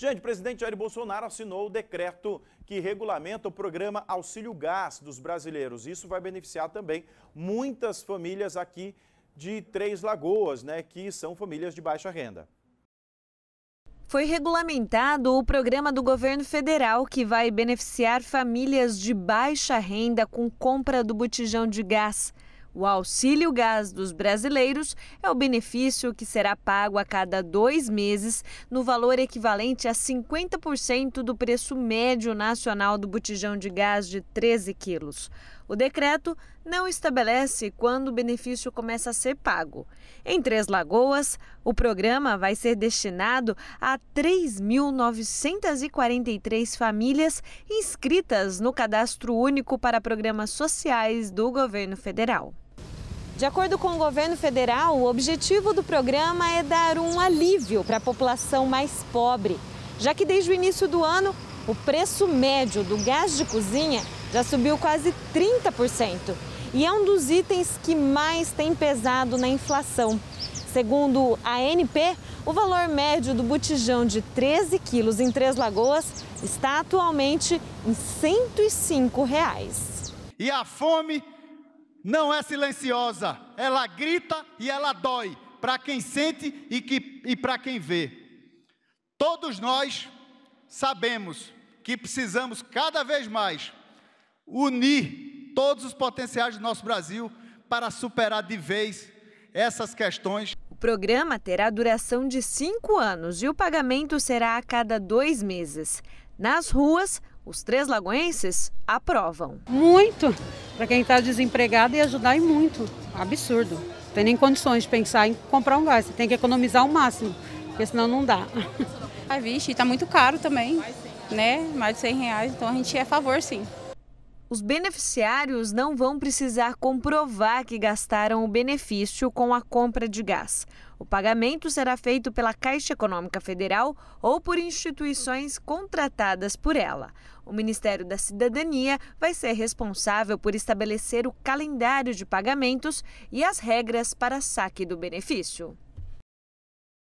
Gente, o presidente Jair Bolsonaro assinou o decreto que regulamenta o programa Auxílio Gás dos brasileiros. Isso vai beneficiar também muitas famílias aqui de Três Lagoas, né, que são famílias de baixa renda. Foi regulamentado o programa do governo federal que vai beneficiar famílias de baixa renda com compra do botijão de gás. O auxílio gás dos brasileiros é o benefício que será pago a cada dois meses, no valor equivalente a 50% do preço médio nacional do botijão de gás de 13 quilos. O decreto não estabelece quando o benefício começa a ser pago. Em Três Lagoas, o programa vai ser destinado a 3.943 famílias inscritas no Cadastro Único para Programas Sociais do governo federal. De acordo com o governo federal, o objetivo do programa é dar um alívio para a população mais pobre, já que desde o início do ano o preço médio do gás de cozinha já subiu quase 30% e é um dos itens que mais tem pesado na inflação. Segundo a ANP, o valor médio do botijão de 13 quilos em Três Lagoas está atualmente em R$ 105. Reais. E a fome não é silenciosa, ela grita e ela dói para quem sente e, que, e para quem vê. Todos nós sabemos que precisamos cada vez mais unir todos os potenciais do nosso Brasil para superar de vez essas questões. O programa terá duração de cinco anos e o pagamento será a cada dois meses. Nas ruas, os três lagoenses aprovam. Muito! Para quem está desempregado e ajudar e é muito. Absurdo. Não tem nem condições de pensar em comprar um gás. Tem que economizar o máximo, porque senão não dá. Ai, vixe, está muito caro também, né? Mais de 100 reais, então a gente é a favor, sim os beneficiários não vão precisar comprovar que gastaram o benefício com a compra de gás. O pagamento será feito pela Caixa Econômica Federal ou por instituições contratadas por ela. O Ministério da Cidadania vai ser responsável por estabelecer o calendário de pagamentos e as regras para saque do benefício.